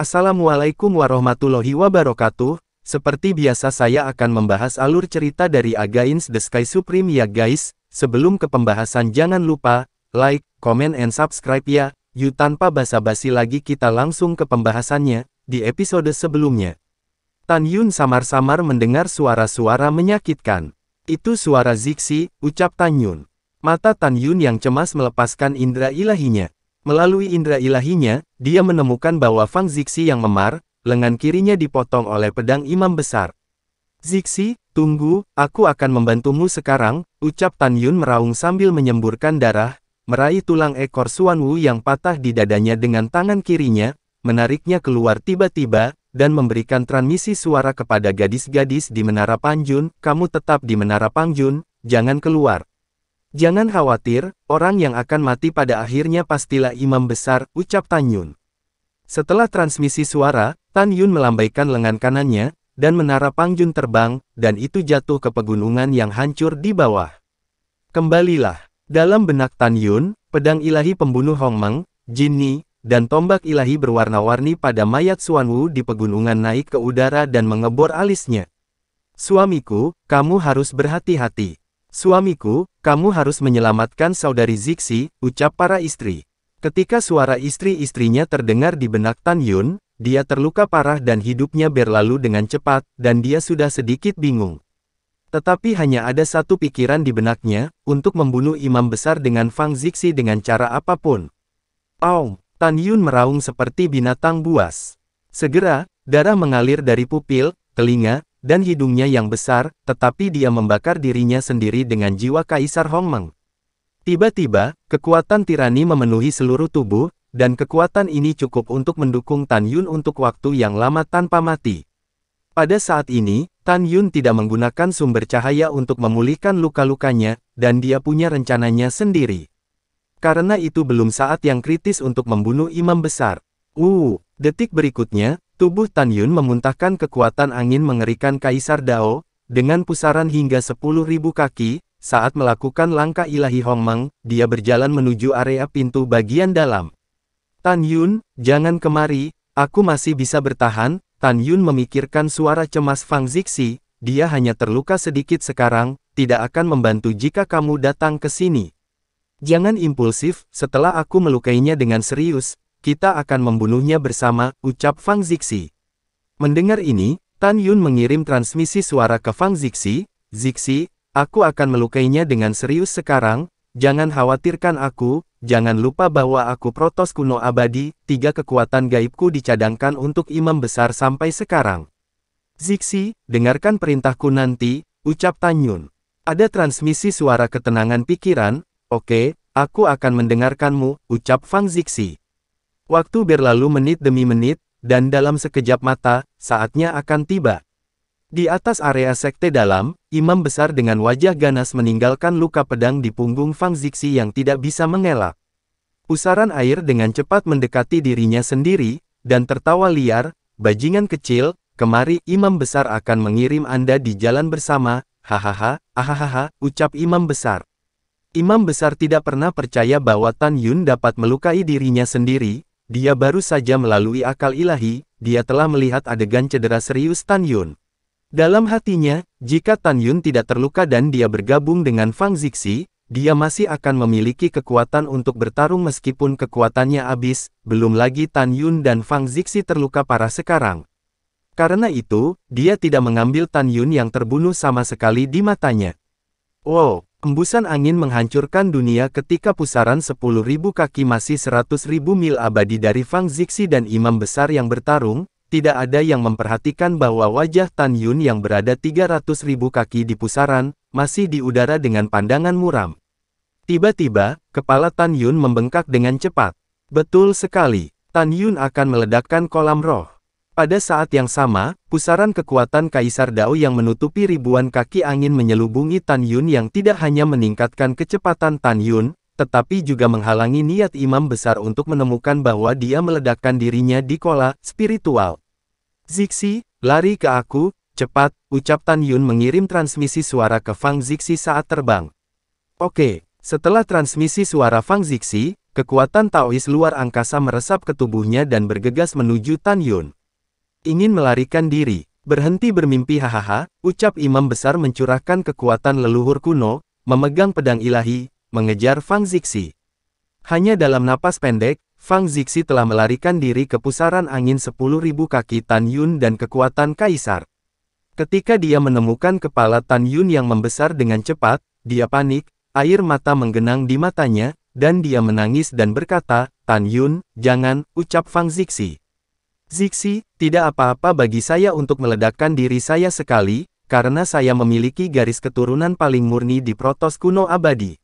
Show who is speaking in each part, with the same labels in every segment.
Speaker 1: Assalamualaikum warahmatullahi wabarakatuh, seperti biasa saya akan membahas alur cerita dari Agains the Sky Supreme ya guys, sebelum ke pembahasan jangan lupa, like, comment and subscribe ya, yuk tanpa basa-basi lagi kita langsung ke pembahasannya, di episode sebelumnya. Tan Yun samar-samar mendengar suara-suara menyakitkan. Itu suara Zixi, ucap Tan Yun. Mata Tan Yun yang cemas melepaskan indera ilahinya. Melalui indera ilahinya, dia menemukan bahwa Fang Zixi yang memar, lengan kirinya dipotong oleh pedang imam besar. Zixi, tunggu, aku akan membantumu sekarang, ucap Tan Yun meraung sambil menyemburkan darah, meraih tulang ekor Suan Wu yang patah di dadanya dengan tangan kirinya, menariknya keluar tiba-tiba, dan memberikan transmisi suara kepada gadis-gadis di Menara Panjun, kamu tetap di Menara Panjun, jangan keluar. Jangan khawatir, orang yang akan mati pada akhirnya pastilah imam besar, ucap Tan Yun. Setelah transmisi suara, Tan Yun melambaikan lengan kanannya, dan menara Pangjun terbang, dan itu jatuh ke pegunungan yang hancur di bawah. Kembalilah. Dalam benak Tan Yun, pedang ilahi pembunuh Hong Meng, Jin Ni, dan tombak ilahi berwarna-warni pada mayat Suan Wu di pegunungan naik ke udara dan mengebor alisnya. Suamiku, kamu harus berhati-hati. Suamiku, kamu harus menyelamatkan saudari Zixi, ucap para istri. Ketika suara istri-istrinya terdengar di benak Tan Yun, dia terluka parah dan hidupnya berlalu dengan cepat, dan dia sudah sedikit bingung. Tetapi hanya ada satu pikiran di benaknya, untuk membunuh imam besar dengan Fang Zixi dengan cara apapun. Aum, Tan Yun meraung seperti binatang buas. Segera, darah mengalir dari pupil, telinga, dan hidungnya yang besar, tetapi dia membakar dirinya sendiri dengan jiwa Kaisar Hongmeng. Tiba-tiba, kekuatan tirani memenuhi seluruh tubuh, dan kekuatan ini cukup untuk mendukung Tan Yun untuk waktu yang lama tanpa mati. Pada saat ini, Tan Yun tidak menggunakan sumber cahaya untuk memulihkan luka-lukanya, dan dia punya rencananya sendiri. Karena itu belum saat yang kritis untuk membunuh imam besar. Uh, detik berikutnya, Tubuh Tan Yun memuntahkan kekuatan angin mengerikan Kaisar Dao, dengan pusaran hingga 10.000 kaki, saat melakukan langkah ilahi Hongmeng, dia berjalan menuju area pintu bagian dalam. Tan Yun, jangan kemari, aku masih bisa bertahan, Tan Yun memikirkan suara cemas Fang Zixi, dia hanya terluka sedikit sekarang, tidak akan membantu jika kamu datang ke sini. Jangan impulsif, setelah aku melukainya dengan serius, kita akan membunuhnya bersama, ucap Fang Zixi. Mendengar ini, Tan Yun mengirim transmisi suara ke Fang Zixi, Zixi, aku akan melukainya dengan serius sekarang, jangan khawatirkan aku, jangan lupa bahwa aku protos kuno abadi, tiga kekuatan gaibku dicadangkan untuk imam besar sampai sekarang. Zixi, dengarkan perintahku nanti, ucap Tan Yun. Ada transmisi suara ketenangan pikiran, oke, okay, aku akan mendengarkanmu, ucap Fang Zixi. Waktu berlalu menit demi menit, dan dalam sekejap mata, saatnya akan tiba. Di atas area sekte dalam, imam besar dengan wajah ganas meninggalkan luka pedang di punggung Fang Zixi yang tidak bisa mengelak. Pusaran air dengan cepat mendekati dirinya sendiri, dan tertawa liar, bajingan kecil, kemari imam besar akan mengirim Anda di jalan bersama, hahaha, ahahaha, ucap imam besar. Imam besar tidak pernah percaya bahwa Tan Yun dapat melukai dirinya sendiri, dia baru saja melalui akal ilahi, dia telah melihat adegan cedera serius Tan Yun. Dalam hatinya, jika Tan Yun tidak terluka dan dia bergabung dengan Fang Zixi, dia masih akan memiliki kekuatan untuk bertarung meskipun kekuatannya habis, belum lagi Tan Yun dan Fang Zixi terluka parah sekarang. Karena itu, dia tidak mengambil Tan Yun yang terbunuh sama sekali di matanya. Wow, Embusan angin menghancurkan dunia ketika pusaran 10.000 kaki masih 100.000 mil abadi dari Fang Zixi dan imam besar yang bertarung, tidak ada yang memperhatikan bahwa wajah Tan Yun yang berada 300.000 kaki di pusaran, masih di udara dengan pandangan muram. Tiba-tiba, kepala Tan Yun membengkak dengan cepat. Betul sekali, Tan Yun akan meledakkan kolam roh. Pada saat yang sama, pusaran kekuatan Kaisar Dao yang menutupi ribuan kaki angin menyelubungi Tan Yun yang tidak hanya meningkatkan kecepatan Tan Yun, tetapi juga menghalangi niat imam besar untuk menemukan bahwa dia meledakkan dirinya di kola spiritual. Zixi, lari ke aku, cepat, ucap Tan Yun mengirim transmisi suara ke Fang Zixi saat terbang. Oke, setelah transmisi suara Fang Zixi, kekuatan Taois luar angkasa meresap ke tubuhnya dan bergegas menuju Tan Yun. Ingin melarikan diri, berhenti bermimpi hahaha, ucap imam besar mencurahkan kekuatan leluhur kuno, memegang pedang ilahi, mengejar Fang Zixi. Hanya dalam napas pendek, Fang Zixi telah melarikan diri ke pusaran angin 10.000 kaki Tan Yun dan kekuatan Kaisar. Ketika dia menemukan kepala Tan Yun yang membesar dengan cepat, dia panik, air mata menggenang di matanya, dan dia menangis dan berkata, Tan Yun, jangan, ucap Fang Zixi. Zixi, tidak apa-apa bagi saya untuk meledakkan diri saya sekali, karena saya memiliki garis keturunan paling murni di protos kuno abadi.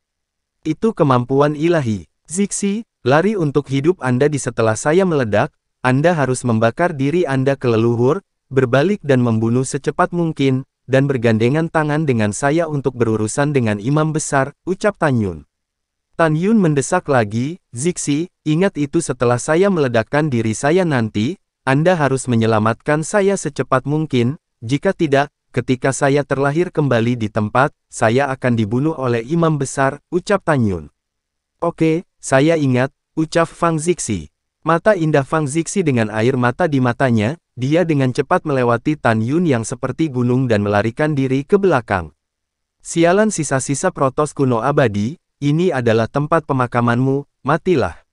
Speaker 1: Itu kemampuan ilahi. Zixi, lari untuk hidup Anda di setelah saya meledak, Anda harus membakar diri Anda ke leluhur, berbalik dan membunuh secepat mungkin, dan bergandengan tangan dengan saya untuk berurusan dengan imam besar, ucap Tanyun. Tan Yun mendesak lagi, Zixi, ingat itu setelah saya meledakkan diri saya nanti, anda harus menyelamatkan saya secepat mungkin, jika tidak, ketika saya terlahir kembali di tempat, saya akan dibunuh oleh imam besar, ucap Tanyun. Oke, saya ingat, ucap Fang Zixi. Mata indah Fang Zixi dengan air mata di matanya, dia dengan cepat melewati Tan Yun yang seperti gunung dan melarikan diri ke belakang. Sialan sisa-sisa protos kuno abadi, ini adalah tempat pemakamanmu, matilah.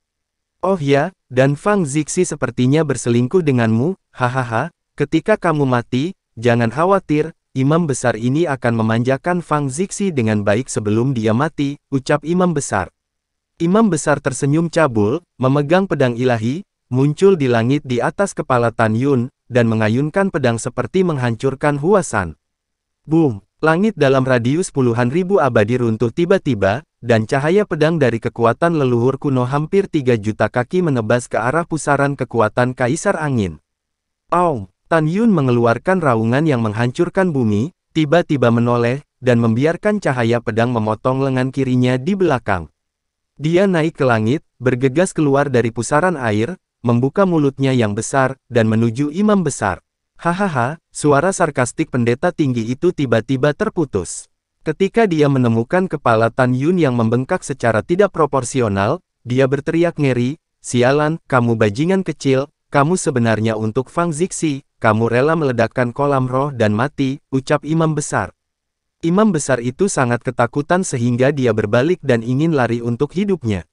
Speaker 1: Oh ya, dan Fang Zixi sepertinya berselingkuh denganmu, hahaha, ketika kamu mati, jangan khawatir, imam besar ini akan memanjakan Fang Zixi dengan baik sebelum dia mati, ucap imam besar. Imam besar tersenyum cabul, memegang pedang ilahi, muncul di langit di atas kepala Tan Yun, dan mengayunkan pedang seperti menghancurkan huasan. Boom! Langit dalam radius puluhan ribu abadi runtuh tiba-tiba, dan cahaya pedang dari kekuatan leluhur kuno hampir tiga juta kaki menebas ke arah pusaran kekuatan Kaisar Angin. Aum, Tan Yun mengeluarkan raungan yang menghancurkan bumi, tiba-tiba menoleh, dan membiarkan cahaya pedang memotong lengan kirinya di belakang. Dia naik ke langit, bergegas keluar dari pusaran air, membuka mulutnya yang besar, dan menuju imam besar. Hahaha, suara sarkastik pendeta tinggi itu tiba-tiba terputus. Ketika dia menemukan kepala Tan Yun yang membengkak secara tidak proporsional, dia berteriak ngeri, Sialan, kamu bajingan kecil, kamu sebenarnya untuk Fang Zixi, kamu rela meledakkan kolam roh dan mati, ucap imam besar. Imam besar itu sangat ketakutan sehingga dia berbalik dan ingin lari untuk hidupnya.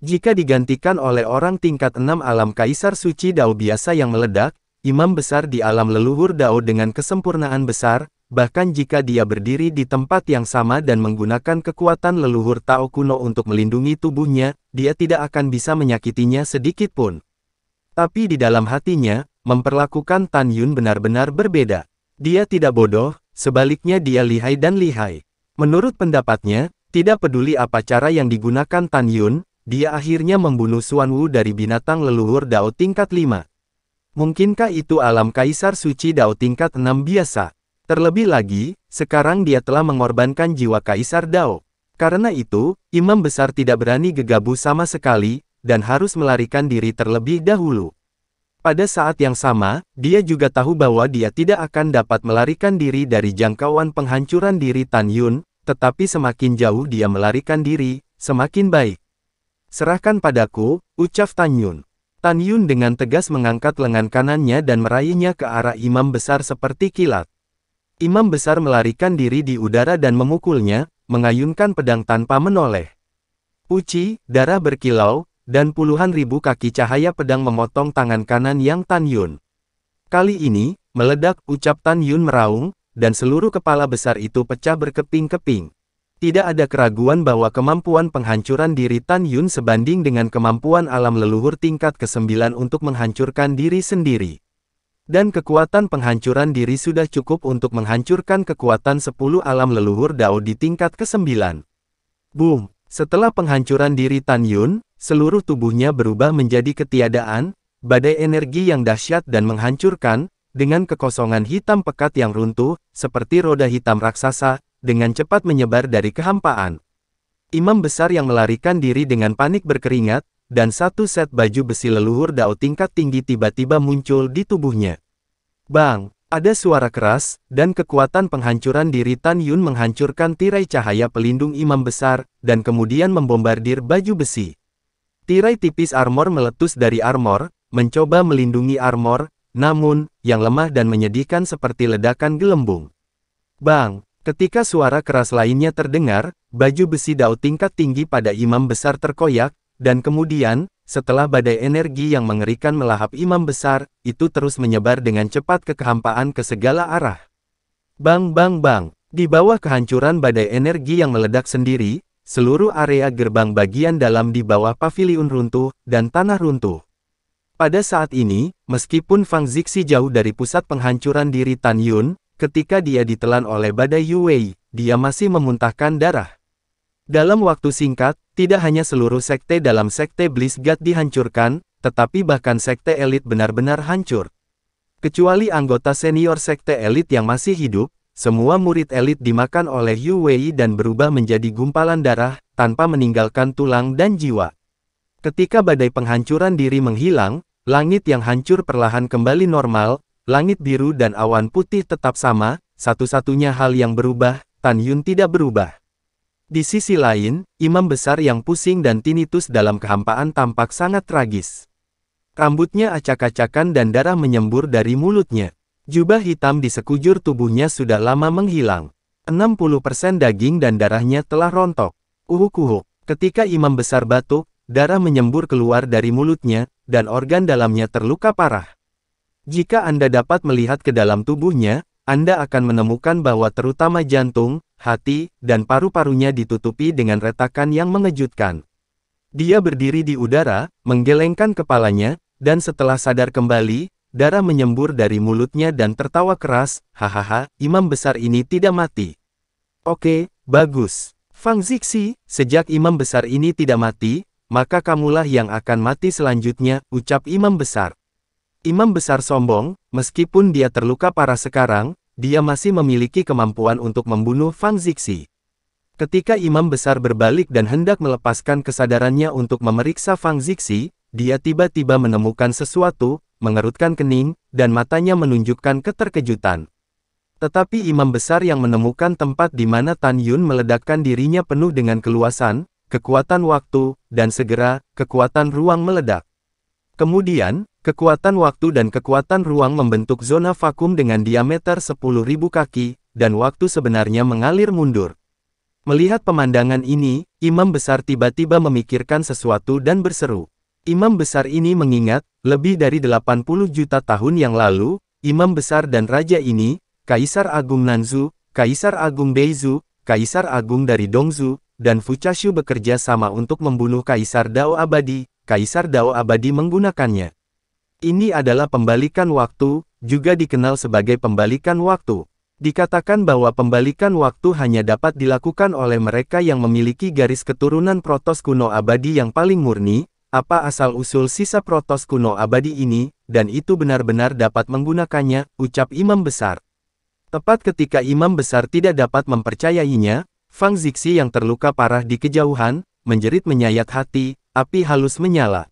Speaker 1: Jika digantikan oleh orang tingkat enam alam kaisar suci Dao biasa yang meledak, imam besar di alam leluhur Dao dengan kesempurnaan besar, bahkan jika dia berdiri di tempat yang sama dan menggunakan kekuatan leluhur Tao kuno untuk melindungi tubuhnya, dia tidak akan bisa menyakitinya sedikit pun. Tapi di dalam hatinya, memperlakukan Tan Yun benar-benar berbeda. Dia tidak bodoh, sebaliknya dia lihai dan lihai. Menurut pendapatnya, tidak peduli apa cara yang digunakan Tan Yun, dia akhirnya membunuh Suan Wu dari binatang leluhur Dao tingkat 5. Mungkinkah itu alam kaisar suci Dao tingkat 6 biasa? Terlebih lagi, sekarang dia telah mengorbankan jiwa Kaisar Dao. Karena itu, Imam Besar tidak berani gegabah sama sekali, dan harus melarikan diri terlebih dahulu. Pada saat yang sama, dia juga tahu bahwa dia tidak akan dapat melarikan diri dari jangkauan penghancuran diri Tan Yun, tetapi semakin jauh dia melarikan diri, semakin baik. Serahkan padaku, ucap Tan Yun. Tan Yun dengan tegas mengangkat lengan kanannya dan meraihnya ke arah imam besar seperti kilat. Imam besar melarikan diri di udara dan memukulnya, mengayunkan pedang tanpa menoleh. Uci, darah berkilau, dan puluhan ribu kaki cahaya pedang memotong tangan kanan yang Tan Yun. Kali ini, meledak ucap Tan Yun meraung, dan seluruh kepala besar itu pecah berkeping-keping. Tidak ada keraguan bahwa kemampuan penghancuran diri Tan Yun sebanding dengan kemampuan alam leluhur tingkat ke-9 untuk menghancurkan diri sendiri dan kekuatan penghancuran diri sudah cukup untuk menghancurkan kekuatan 10 alam leluhur Dao di tingkat ke-9. Boom! Setelah penghancuran diri Tan Yun, seluruh tubuhnya berubah menjadi ketiadaan, badai energi yang dahsyat dan menghancurkan, dengan kekosongan hitam pekat yang runtuh, seperti roda hitam raksasa, dengan cepat menyebar dari kehampaan. Imam besar yang melarikan diri dengan panik berkeringat, dan satu set baju besi leluhur Dao tingkat tinggi tiba-tiba muncul di tubuhnya. Bang, ada suara keras, dan kekuatan penghancuran diri Tan Yun menghancurkan tirai cahaya pelindung imam besar, dan kemudian membombardir baju besi. Tirai tipis armor meletus dari armor, mencoba melindungi armor, namun, yang lemah dan menyedihkan seperti ledakan gelembung. Bang, Ketika suara keras lainnya terdengar, baju besi dao tingkat tinggi pada imam besar terkoyak, dan kemudian, setelah badai energi yang mengerikan melahap imam besar, itu terus menyebar dengan cepat ke kehampaan ke segala arah. Bang bang bang, di bawah kehancuran badai energi yang meledak sendiri, seluruh area gerbang bagian dalam di bawah pavilion runtuh, dan tanah runtuh. Pada saat ini, meskipun Fang Zixi jauh dari pusat penghancuran diri Tan Yun, ketika dia ditelan oleh badai Yuwei, dia masih memuntahkan darah. Dalam waktu singkat, tidak hanya seluruh sekte dalam sekte Bliss God dihancurkan, tetapi bahkan sekte elit benar-benar hancur. Kecuali anggota senior sekte elit yang masih hidup, semua murid elit dimakan oleh Yu Wei dan berubah menjadi gumpalan darah, tanpa meninggalkan tulang dan jiwa. Ketika badai penghancuran diri menghilang, langit yang hancur perlahan kembali normal, langit biru dan awan putih tetap sama, satu-satunya hal yang berubah, Tan Yun tidak berubah. Di sisi lain, imam besar yang pusing dan tinnitus dalam kehampaan tampak sangat tragis. Rambutnya acak-acakan dan darah menyembur dari mulutnya. Jubah hitam di sekujur tubuhnya sudah lama menghilang. 60% daging dan darahnya telah rontok. uhuk Ketika imam besar batuk, darah menyembur keluar dari mulutnya, dan organ dalamnya terluka parah. Jika Anda dapat melihat ke dalam tubuhnya, Anda akan menemukan bahwa terutama jantung, hati, dan paru-parunya ditutupi dengan retakan yang mengejutkan. Dia berdiri di udara, menggelengkan kepalanya, dan setelah sadar kembali, darah menyembur dari mulutnya dan tertawa keras, hahaha, imam besar ini tidak mati. Oke, bagus. Fang Zixi, sejak imam besar ini tidak mati, maka kamulah yang akan mati selanjutnya, ucap imam besar. Imam besar sombong, meskipun dia terluka parah sekarang, dia masih memiliki kemampuan untuk membunuh Fang Zixi. Ketika Imam Besar berbalik dan hendak melepaskan kesadarannya untuk memeriksa Fang Zixi, dia tiba-tiba menemukan sesuatu, mengerutkan kening, dan matanya menunjukkan keterkejutan. Tetapi Imam Besar yang menemukan tempat di mana Tan Yun meledakkan dirinya penuh dengan keluasan, kekuatan waktu, dan segera, kekuatan ruang meledak. Kemudian, kekuatan waktu dan kekuatan ruang membentuk zona vakum dengan diameter 10.000 kaki, dan waktu sebenarnya mengalir mundur. Melihat pemandangan ini, imam besar tiba-tiba memikirkan sesuatu dan berseru. Imam besar ini mengingat, lebih dari 80 juta tahun yang lalu, imam besar dan raja ini, Kaisar Agung Nanzu, Kaisar Agung Beizu, Kaisar Agung dari Dongzu, dan Fuchashu bekerja sama untuk membunuh Kaisar Dao Abadi, Kaisar Dao Abadi menggunakannya. Ini adalah pembalikan waktu, juga dikenal sebagai pembalikan waktu. Dikatakan bahwa pembalikan waktu hanya dapat dilakukan oleh mereka yang memiliki garis keturunan protos kuno abadi yang paling murni, apa asal-usul sisa protos kuno abadi ini, dan itu benar-benar dapat menggunakannya, ucap Imam Besar. Tepat ketika Imam Besar tidak dapat mempercayainya, Fang Zixi yang terluka parah di kejauhan, menjerit menyayat hati, api halus menyala.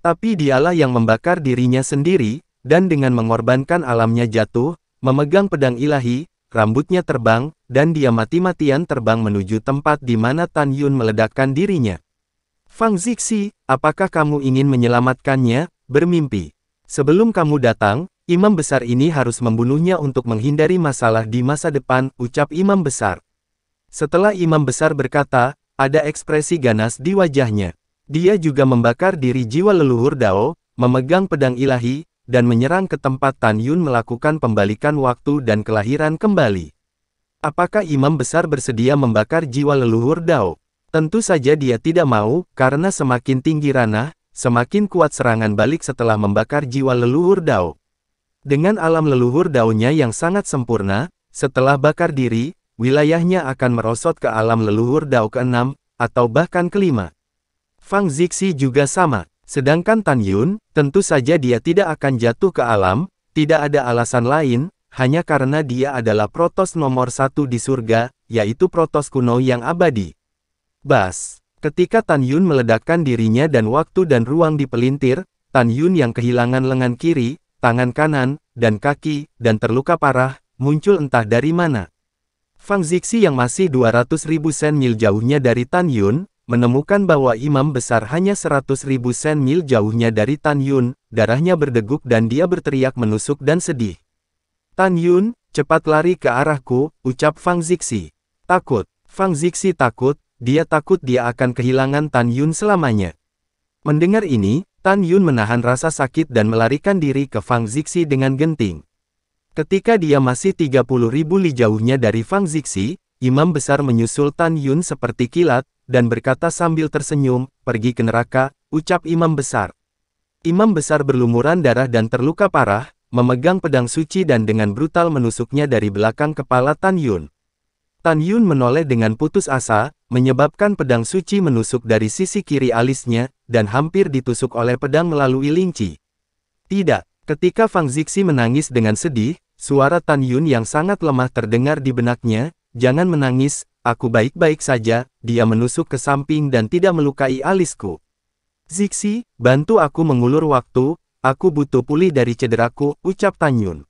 Speaker 1: Tapi dialah yang membakar dirinya sendiri, dan dengan mengorbankan alamnya jatuh, memegang pedang ilahi, rambutnya terbang, dan dia mati-matian terbang menuju tempat di mana Tan Yun meledakkan dirinya. Fang Zixi, apakah kamu ingin menyelamatkannya? Bermimpi. Sebelum kamu datang, imam besar ini harus membunuhnya untuk menghindari masalah di masa depan, ucap imam besar. Setelah imam besar berkata, ada ekspresi ganas di wajahnya. Dia juga membakar diri jiwa leluhur Dao, memegang pedang ilahi, dan menyerang ke tempat Tan Yun melakukan pembalikan waktu dan kelahiran kembali. Apakah imam besar bersedia membakar jiwa leluhur Dao? Tentu saja dia tidak mau, karena semakin tinggi ranah, semakin kuat serangan balik setelah membakar jiwa leluhur Dao. Dengan alam leluhur dao yang sangat sempurna, setelah bakar diri, wilayahnya akan merosot ke alam leluhur Dao ke-6, atau bahkan kelima. Fang Zixi juga sama. Sedangkan Tan Yun, tentu saja dia tidak akan jatuh ke alam, tidak ada alasan lain, hanya karena dia adalah Protos nomor satu di surga, yaitu Protos kuno yang abadi. Bas, ketika Tan Yun meledakkan dirinya dan waktu dan ruang dipelintir, Tan Yun yang kehilangan lengan kiri, tangan kanan, dan kaki, dan terluka parah, muncul entah dari mana. Fang Zixi yang masih 200 ribu sen mil jauhnya dari Tan Yun, menemukan bahwa imam besar hanya 100.000 sen mil jauhnya dari Tan Yun, darahnya berdegup dan dia berteriak menusuk dan sedih. Tan Yun, cepat lari ke arahku, ucap Fang Zixi. Takut, Fang Zixi takut, dia takut dia akan kehilangan Tan Yun selamanya. Mendengar ini, Tan Yun menahan rasa sakit dan melarikan diri ke Fang Zixi dengan genting. Ketika dia masih 30 ribu li jauhnya dari Fang Zixi, Imam besar menyusul Tan Yun seperti kilat, dan berkata sambil tersenyum, pergi ke neraka, ucap imam besar. Imam besar berlumuran darah dan terluka parah, memegang pedang suci dan dengan brutal menusuknya dari belakang kepala Tan Yun. Tan Yun menoleh dengan putus asa, menyebabkan pedang suci menusuk dari sisi kiri alisnya, dan hampir ditusuk oleh pedang melalui linci. Tidak, ketika Fang Zixi menangis dengan sedih, suara Tan Yun yang sangat lemah terdengar di benaknya, jangan menangis, Aku baik-baik saja, dia menusuk ke samping dan tidak melukai alisku. Zixi, bantu aku mengulur waktu, aku butuh pulih dari cederaku, ucap Tanyun.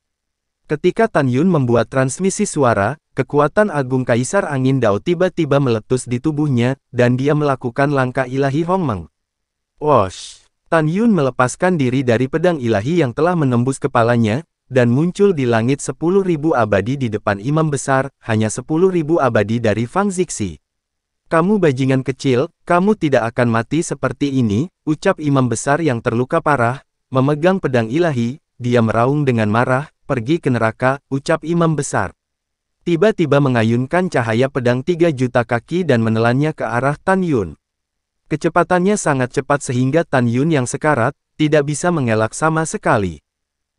Speaker 1: Ketika Tanyun membuat transmisi suara, kekuatan agung Kaisar Angin Dao tiba-tiba meletus di tubuhnya, dan dia melakukan langkah ilahi Hongmeng. Wash! Tan Yun melepaskan diri dari pedang ilahi yang telah menembus kepalanya, dan muncul di langit sepuluh ribu abadi di depan imam besar, hanya sepuluh ribu abadi dari Fang Zixi. Kamu bajingan kecil, kamu tidak akan mati seperti ini, ucap imam besar yang terluka parah, memegang pedang ilahi, dia meraung dengan marah, pergi ke neraka, ucap imam besar. Tiba-tiba mengayunkan cahaya pedang tiga juta kaki dan menelannya ke arah Tan Yun. Kecepatannya sangat cepat sehingga Tan Yun yang sekarat, tidak bisa mengelak sama sekali.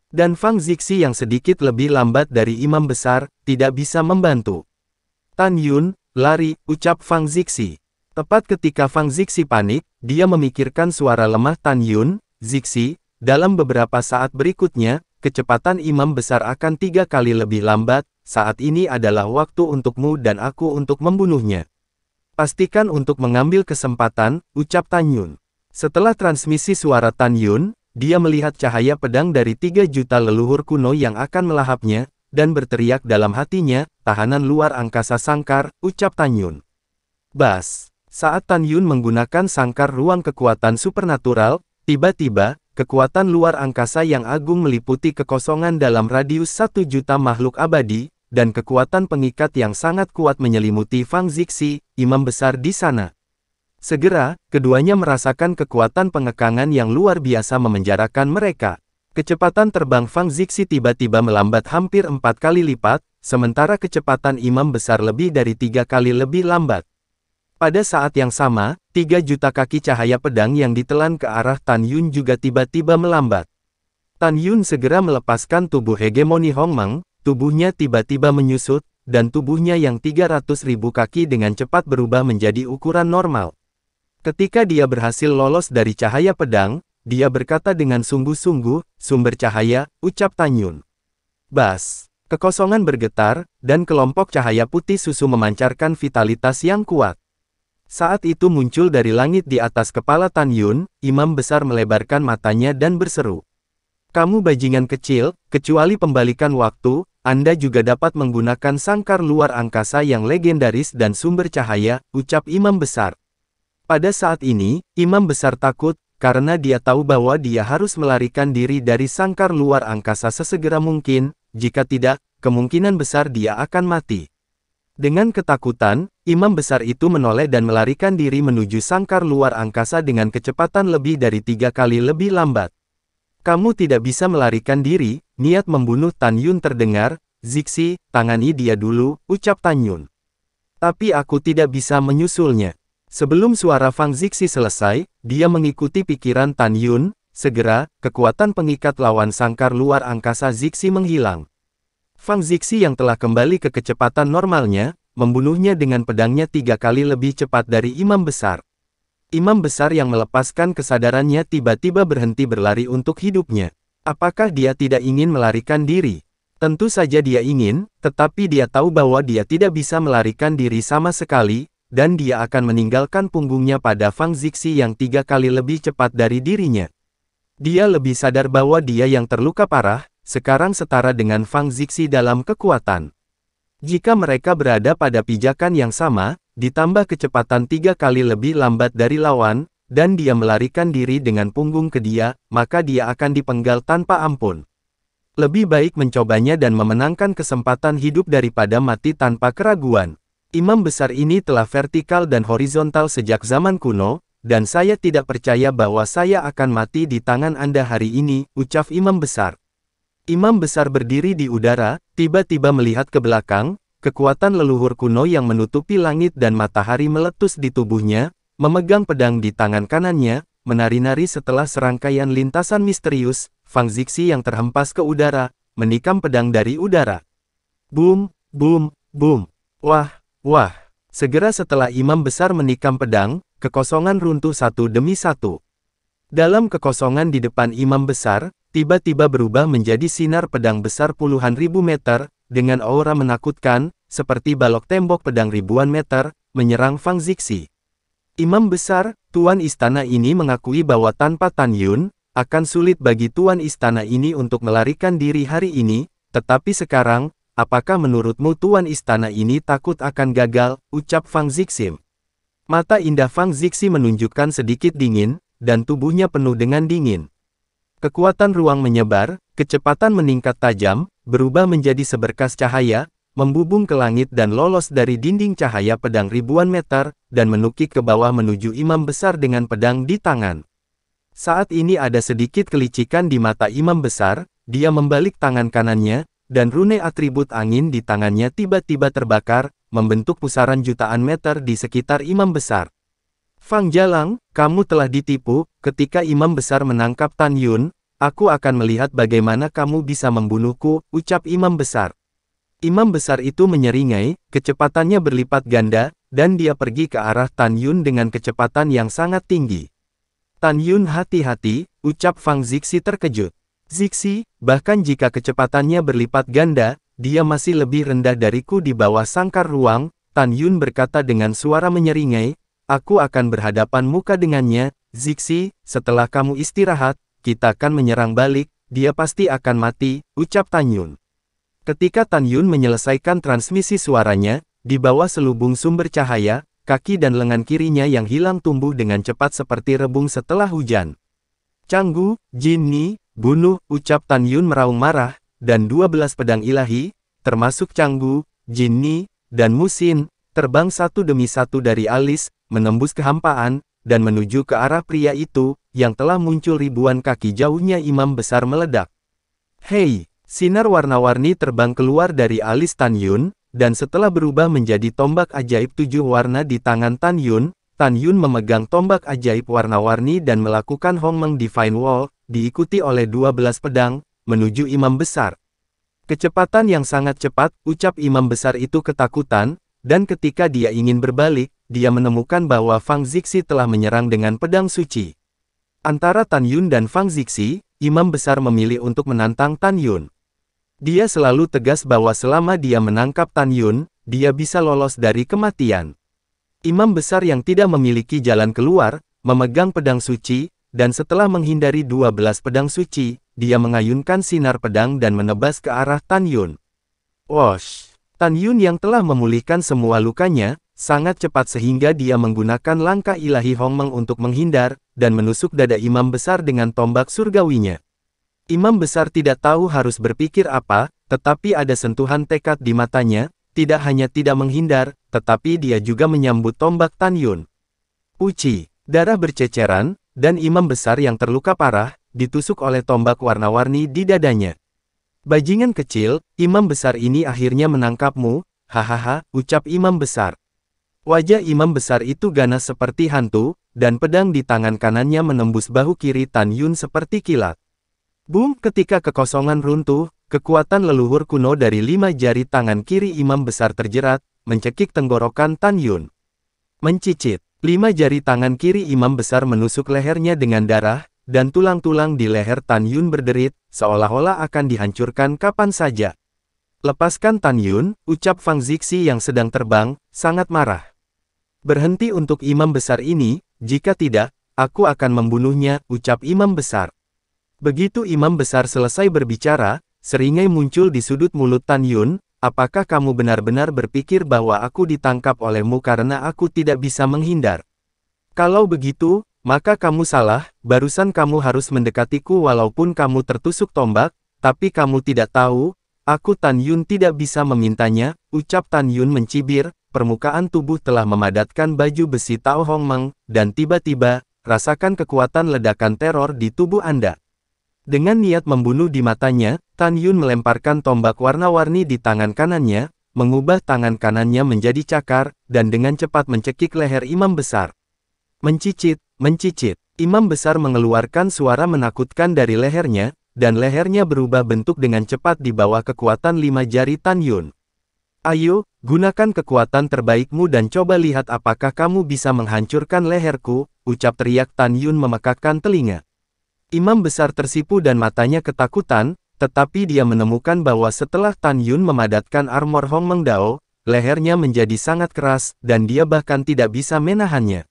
Speaker 1: Dan Fang Zixi yang sedikit lebih lambat dari imam besar, tidak bisa membantu. Tan Yun, lari, ucap Fang Zixi. Tepat ketika Fang Zixi panik, dia memikirkan suara lemah Tan Yun, Zixi, dalam beberapa saat berikutnya, kecepatan imam besar akan tiga kali lebih lambat, saat ini adalah waktu untukmu dan aku untuk membunuhnya. Pastikan untuk mengambil kesempatan, ucap Tan Yun. Setelah transmisi suara Tan Yun, dia melihat cahaya pedang dari tiga juta leluhur kuno yang akan melahapnya, dan berteriak dalam hatinya, tahanan luar angkasa sangkar, ucap Tan Yun. Bas! Saat Tan Yun menggunakan sangkar ruang kekuatan supernatural, tiba-tiba, kekuatan luar angkasa yang agung meliputi kekosongan dalam radius satu juta makhluk abadi, dan kekuatan pengikat yang sangat kuat menyelimuti Fang Zixi, imam besar di sana. Segera, keduanya merasakan kekuatan pengekangan yang luar biasa memenjarakan mereka. Kecepatan terbang Fang Zixi tiba-tiba melambat hampir empat kali lipat, sementara kecepatan imam besar lebih dari tiga kali lebih lambat. Pada saat yang sama, tiga juta kaki cahaya pedang yang ditelan ke arah Tan Yun juga tiba-tiba melambat. Tan Yun segera melepaskan tubuh hegemoni Hong Meng. tubuhnya tiba-tiba menyusut, dan tubuhnya yang tiga ratus ribu kaki dengan cepat berubah menjadi ukuran normal. Ketika dia berhasil lolos dari cahaya pedang, dia berkata dengan sungguh-sungguh, sumber cahaya, ucap Tanyun. Bas, kekosongan bergetar, dan kelompok cahaya putih susu memancarkan vitalitas yang kuat. Saat itu muncul dari langit di atas kepala Tan Yun, imam besar melebarkan matanya dan berseru. Kamu bajingan kecil, kecuali pembalikan waktu, Anda juga dapat menggunakan sangkar luar angkasa yang legendaris dan sumber cahaya, ucap imam besar. Pada saat ini, Imam Besar takut, karena dia tahu bahwa dia harus melarikan diri dari sangkar luar angkasa sesegera mungkin, jika tidak, kemungkinan besar dia akan mati. Dengan ketakutan, imam besar itu menoleh dan melarikan diri menuju sangkar luar angkasa dengan kecepatan lebih dari tiga kali lebih lambat. Kamu tidak bisa melarikan diri, niat membunuh Tan Yun terdengar, Zixi, tangani dia dulu, ucap Tan Yun. Tapi aku tidak bisa menyusulnya. Sebelum suara Fang Zixi selesai, dia mengikuti pikiran Tan Yun, segera, kekuatan pengikat lawan sangkar luar angkasa Zixi menghilang. Fang Zixi yang telah kembali ke kecepatan normalnya, membunuhnya dengan pedangnya tiga kali lebih cepat dari Imam Besar. Imam Besar yang melepaskan kesadarannya tiba-tiba berhenti berlari untuk hidupnya. Apakah dia tidak ingin melarikan diri? Tentu saja dia ingin, tetapi dia tahu bahwa dia tidak bisa melarikan diri sama sekali, dan dia akan meninggalkan punggungnya pada Fang Zixi yang tiga kali lebih cepat dari dirinya. Dia lebih sadar bahwa dia yang terluka parah, sekarang setara dengan Fang Zixi dalam kekuatan. Jika mereka berada pada pijakan yang sama, ditambah kecepatan tiga kali lebih lambat dari lawan, dan dia melarikan diri dengan punggung ke dia, maka dia akan dipenggal tanpa ampun. Lebih baik mencobanya dan memenangkan kesempatan hidup daripada mati tanpa keraguan. Imam besar ini telah vertikal dan horizontal sejak zaman kuno, dan saya tidak percaya bahwa saya akan mati di tangan Anda hari ini, ucap Imam besar. Imam besar berdiri di udara, tiba-tiba melihat ke belakang, kekuatan leluhur kuno yang menutupi langit dan matahari meletus di tubuhnya, memegang pedang di tangan kanannya, menari-nari setelah serangkaian lintasan misterius, Fang Zixi yang terhempas ke udara, menikam pedang dari udara. Boom, boom, boom. Wah, Wah! Segera setelah imam besar menikam pedang, kekosongan runtuh satu demi satu. Dalam kekosongan di depan imam besar, tiba-tiba berubah menjadi sinar pedang besar puluhan ribu meter, dengan aura menakutkan, seperti balok tembok pedang ribuan meter, menyerang Fang Zixi. Imam besar, Tuan Istana ini mengakui bahwa tanpa Tan Yun, akan sulit bagi Tuan Istana ini untuk melarikan diri hari ini, tetapi sekarang, apakah menurutmu Tuan Istana ini takut akan gagal, ucap Fang Zixim. Mata indah Fang Zixi menunjukkan sedikit dingin, dan tubuhnya penuh dengan dingin. Kekuatan ruang menyebar, kecepatan meningkat tajam, berubah menjadi seberkas cahaya, membubung ke langit dan lolos dari dinding cahaya pedang ribuan meter, dan menukik ke bawah menuju imam besar dengan pedang di tangan. Saat ini ada sedikit kelicikan di mata imam besar, dia membalik tangan kanannya, dan rune atribut angin di tangannya tiba-tiba terbakar, membentuk pusaran jutaan meter di sekitar imam besar. Fang Jalang, kamu telah ditipu, ketika imam besar menangkap Tan Yun, aku akan melihat bagaimana kamu bisa membunuhku, ucap imam besar. Imam besar itu menyeringai, kecepatannya berlipat ganda, dan dia pergi ke arah Tan Yun dengan kecepatan yang sangat tinggi. Tan Yun hati-hati, ucap Fang Zixi terkejut. Zixi, bahkan jika kecepatannya berlipat ganda, dia masih lebih rendah dariku di bawah sangkar ruang, Tan Yun berkata dengan suara menyeringai, aku akan berhadapan muka dengannya, Zixi, setelah kamu istirahat, kita akan menyerang balik, dia pasti akan mati, ucap Tan Yun. Ketika Tan Yun menyelesaikan transmisi suaranya, di bawah selubung sumber cahaya, kaki dan lengan kirinya yang hilang tumbuh dengan cepat seperti rebung setelah hujan. Canggu, Jin Ni. Bunuh, ucap Tan Yun meraung marah, dan 12 pedang ilahi, termasuk Canggu, Ni, dan Musin, terbang satu demi satu dari alis, menembus kehampaan, dan menuju ke arah pria itu, yang telah muncul ribuan kaki jauhnya imam besar meledak. Hei, sinar warna-warni terbang keluar dari alis Tan Yun, dan setelah berubah menjadi tombak ajaib tujuh warna di tangan Tan Yun, Tan Yun memegang tombak ajaib warna-warni dan melakukan Hong Meng Divine Wall, diikuti oleh 12 pedang, menuju imam besar. Kecepatan yang sangat cepat, ucap imam besar itu ketakutan, dan ketika dia ingin berbalik, dia menemukan bahwa Fang Zixi telah menyerang dengan pedang suci. Antara Tan Yun dan Fang Zixi, imam besar memilih untuk menantang Tan Yun. Dia selalu tegas bahwa selama dia menangkap Tan Yun, dia bisa lolos dari kematian. Imam besar yang tidak memiliki jalan keluar, memegang pedang suci, dan setelah menghindari dua belas pedang suci, dia mengayunkan sinar pedang dan menebas ke arah Tan Yun. Wash! Tan Yun yang telah memulihkan semua lukanya, sangat cepat sehingga dia menggunakan langkah ilahi Hong Hongmeng untuk menghindar, dan menusuk dada imam besar dengan tombak surgawinya. Imam besar tidak tahu harus berpikir apa, tetapi ada sentuhan tekad di matanya, tidak hanya tidak menghindar, tetapi dia juga menyambut tombak Tan Yun. Uci, darah berceceran, dan imam besar yang terluka parah, ditusuk oleh tombak warna-warni di dadanya. Bajingan kecil, imam besar ini akhirnya menangkapmu, hahaha, ucap imam besar. Wajah imam besar itu ganas seperti hantu, dan pedang di tangan kanannya menembus bahu kiri Tan Yun seperti kilat. Boom! Ketika kekosongan runtuh, kekuatan leluhur kuno dari lima jari tangan kiri imam besar terjerat, mencekik tenggorokan Tan Yun. Mencicit, lima jari tangan kiri imam besar menusuk lehernya dengan darah, dan tulang-tulang di leher Tan Yun berderit, seolah-olah akan dihancurkan kapan saja. Lepaskan Tan Yun, ucap Fang Zixi yang sedang terbang, sangat marah. Berhenti untuk imam besar ini, jika tidak, aku akan membunuhnya, ucap imam besar. Begitu imam besar selesai berbicara, seringai muncul di sudut mulut Tan Yun, apakah kamu benar-benar berpikir bahwa aku ditangkap olehmu karena aku tidak bisa menghindar? Kalau begitu, maka kamu salah, barusan kamu harus mendekatiku walaupun kamu tertusuk tombak, tapi kamu tidak tahu, aku Tan Yun tidak bisa memintanya, ucap Tan Yun mencibir, permukaan tubuh telah memadatkan baju besi Tao Hong Meng, dan tiba-tiba, rasakan kekuatan ledakan teror di tubuh Anda. Dengan niat membunuh di matanya, Tan Yun melemparkan tombak warna-warni di tangan kanannya, mengubah tangan kanannya menjadi cakar, dan dengan cepat mencekik leher imam besar. Mencicit, mencicit, imam besar mengeluarkan suara menakutkan dari lehernya, dan lehernya berubah bentuk dengan cepat di bawah kekuatan lima jari Tan Yun. Ayo, gunakan kekuatan terbaikmu dan coba lihat apakah kamu bisa menghancurkan leherku, ucap teriak Tan Yun memekakkan telinga. Imam besar tersipu dan matanya ketakutan, tetapi dia menemukan bahwa setelah Tan Yun memadatkan armor Hong Meng Dao, lehernya menjadi sangat keras, dan dia bahkan tidak bisa menahannya.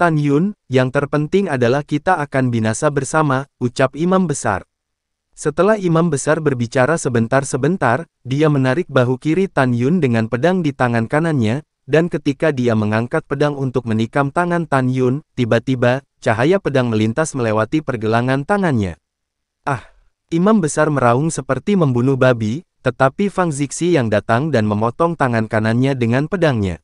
Speaker 1: Tan Yun, yang terpenting adalah kita akan binasa bersama, ucap Imam Besar. Setelah Imam Besar berbicara sebentar-sebentar, dia menarik bahu kiri Tan Yun dengan pedang di tangan kanannya, dan ketika dia mengangkat pedang untuk menikam tangan Tan Yun, tiba-tiba, Cahaya pedang melintas melewati pergelangan tangannya. Ah! Imam besar meraung seperti membunuh babi, tetapi Fang Zixi yang datang dan memotong tangan kanannya dengan pedangnya.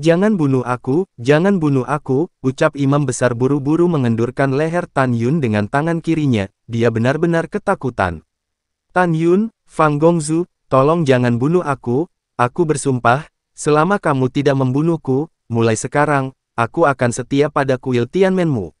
Speaker 1: Jangan bunuh aku, jangan bunuh aku, ucap imam besar buru-buru mengendurkan leher Tan Yun dengan tangan kirinya, dia benar-benar ketakutan. Tan Yun, Fang Gongzu, tolong jangan bunuh aku, aku bersumpah, selama kamu tidak membunuhku, mulai sekarang, aku akan setia pada kuil Tianmenmu.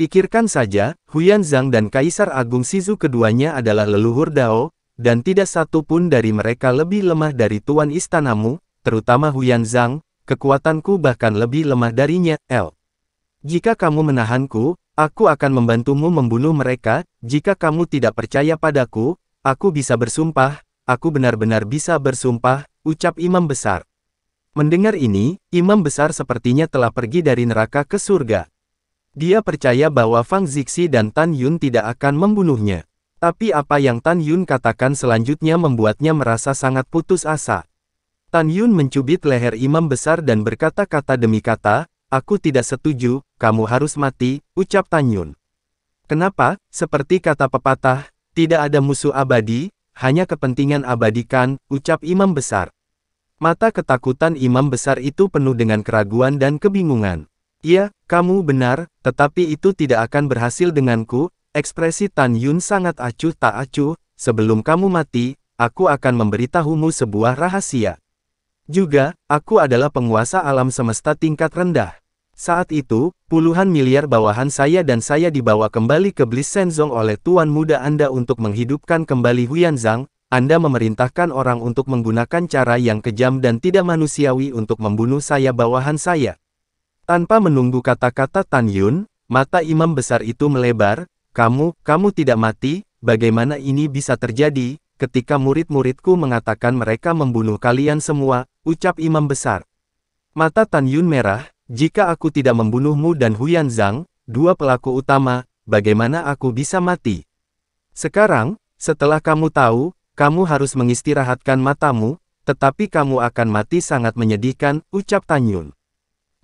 Speaker 1: Pikirkan saja, Huyan Zhang dan Kaisar Agung Sizu keduanya adalah leluhur Dao, dan tidak satu pun dari mereka lebih lemah dari Tuan Istanamu, terutama Huyan Zhang, kekuatanku bahkan lebih lemah darinya, El, Jika kamu menahanku, aku akan membantumu membunuh mereka, jika kamu tidak percaya padaku, aku bisa bersumpah, aku benar-benar bisa bersumpah, ucap imam besar. Mendengar ini, imam besar sepertinya telah pergi dari neraka ke surga. Dia percaya bahwa Fang Zixi dan Tan Yun tidak akan membunuhnya. Tapi apa yang Tan Yun katakan selanjutnya membuatnya merasa sangat putus asa. Tan Yun mencubit leher imam besar dan berkata kata demi kata, Aku tidak setuju, kamu harus mati, ucap Tan Yun. Kenapa, seperti kata pepatah, tidak ada musuh abadi, hanya kepentingan abadikan, ucap imam besar. Mata ketakutan imam besar itu penuh dengan keraguan dan kebingungan. Iya, kamu benar, tetapi itu tidak akan berhasil denganku, ekspresi Tan Yun sangat acuh tak acuh, sebelum kamu mati, aku akan memberitahumu sebuah rahasia. Juga, aku adalah penguasa alam semesta tingkat rendah. Saat itu, puluhan miliar bawahan saya dan saya dibawa kembali ke Bliss Senzong oleh Tuan Muda Anda untuk menghidupkan kembali Huyan Zhang, anda memerintahkan orang untuk menggunakan cara yang kejam dan tidak manusiawi untuk membunuh saya bawahan saya. Tanpa menunggu kata-kata Tan Yun, mata imam besar itu melebar, kamu, kamu tidak mati, bagaimana ini bisa terjadi, ketika murid-muridku mengatakan mereka membunuh kalian semua, ucap imam besar. Mata Tan Yun merah, jika aku tidak membunuhmu dan Huyan Zhang, dua pelaku utama, bagaimana aku bisa mati? Sekarang, setelah kamu tahu, kamu harus mengistirahatkan matamu, tetapi kamu akan mati sangat menyedihkan, ucap Tanyun.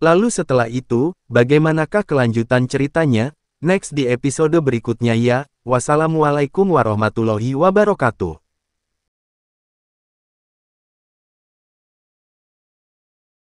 Speaker 1: Lalu setelah itu, bagaimanakah kelanjutan ceritanya? Next di episode berikutnya ya, wassalamualaikum warahmatullahi wabarakatuh.